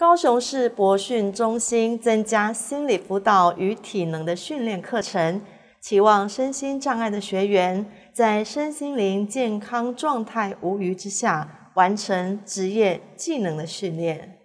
高雄市博训中心增加心理辅导与体能的训练课程，期望身心障碍的学员在身心灵健康状态无虞之下，完成职业技能的训练。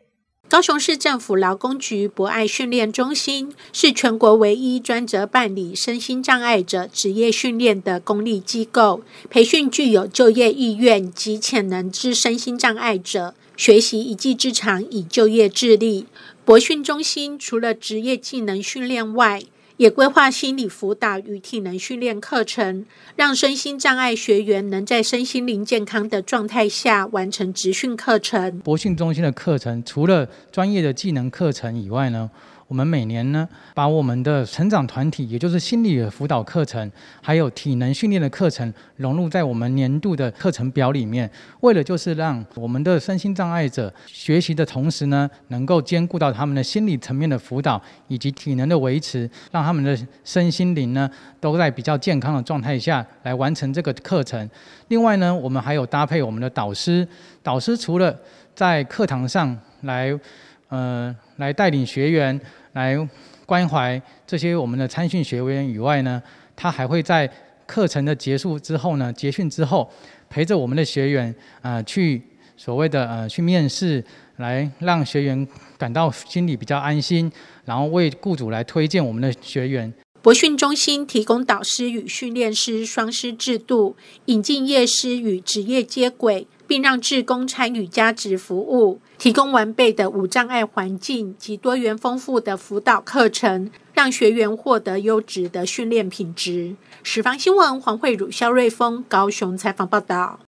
高雄市政府劳工局博爱训练中心是全国唯一专责办理身心障碍者职业训练的公立机构，培训具有就业意愿及潜能之身心障碍者，学习一技之长以就业自立。博训中心除了职业技能训练外，也规划心理辅导与体能训练课程，让身心障碍学员能在身心灵健康的状态下完成职训课程。博训中心的课程除了专业的技能课程以外呢？我们每年呢，把我们的成长团体，也就是心理辅导课程，还有体能训练的课程，融入在我们年度的课程表里面。为了就是让我们的身心障碍者学习的同时呢，能够兼顾到他们的心理层面的辅导以及体能的维持，让他们的身心灵呢都在比较健康的状态下来完成这个课程。另外呢，我们还有搭配我们的导师，导师除了在课堂上来。呃，来带领学员，来关怀这些我们的参训学员以外呢，他还会在课程的结束之后呢，结训之后，陪着我们的学员，呃，去所谓的呃去面试，来让学员感到心里比较安心，然后为雇主来推荐我们的学员。博训中心提供导师与训练师双师制度，引进业师与职业接轨。并让志工参与加值服务，提供完备的无障碍环境及多元丰富的辅导课程，让学员获得优质的训练品质。《十方新闻》黄慧如、肖瑞峰，高雄采访报道。